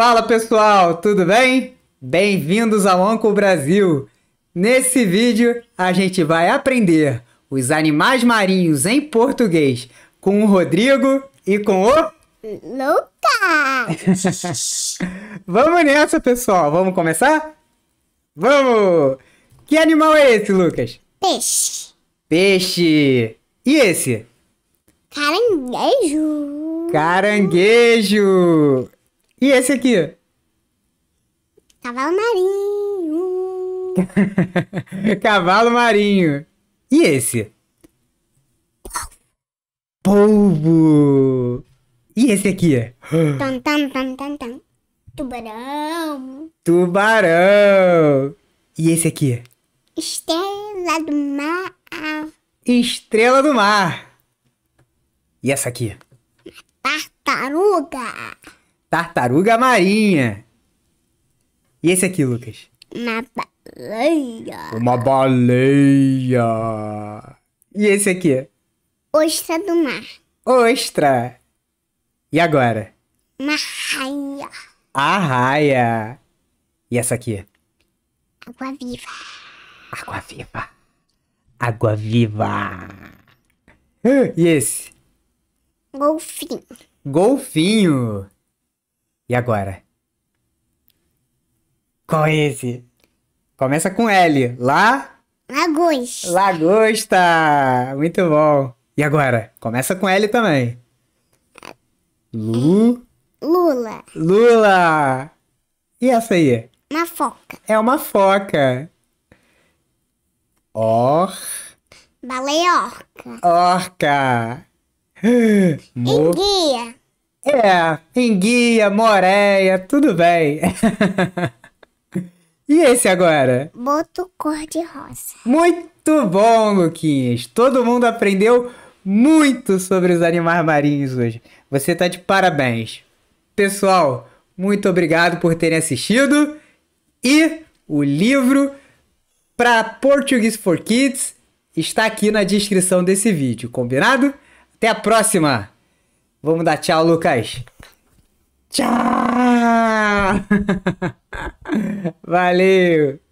Fala pessoal, tudo bem? Bem-vindos ao Anco Brasil! Nesse vídeo a gente vai aprender os animais marinhos em português com o Rodrigo e com o. Lucas! Vamos nessa, pessoal! Vamos começar? Vamos! Que animal é esse, Lucas? Peixe. Peixe! E esse? Caranguejo! Caranguejo! E esse aqui? Cavalo marinho. Cavalo marinho. E esse? Polvo. E esse aqui? Tam, Tubarão. Tubarão. E esse aqui? Estrela do mar. Estrela do mar. E essa aqui? Tartaruga. Tartaruga marinha. E esse aqui, Lucas? Uma baleia. Uma baleia. E esse aqui? Ostra do mar. Ostra. E agora? Uma raia. Arraia. E essa aqui? Água viva. Água viva. Água viva. E esse? Golfinho. Golfinho. E agora? Qual é esse? Começa com L. Lá? Lagosta. Lagosta! Muito bom. E agora? Começa com L também. Lu. Lula. Lula! E essa aí? Uma foca. É uma foca. Or. Baleia orca. Orca. Enguia. É, enguia, moreia, tudo bem. e esse agora? Boto cor-de-rosa. Muito bom, Luquinhas. Todo mundo aprendeu muito sobre os animais marinhos hoje. Você tá de parabéns. Pessoal, muito obrigado por terem assistido. E o livro para Portuguese for Kids está aqui na descrição desse vídeo, combinado? Até a próxima! Vamos dar tchau, Lucas. Tchau! Valeu!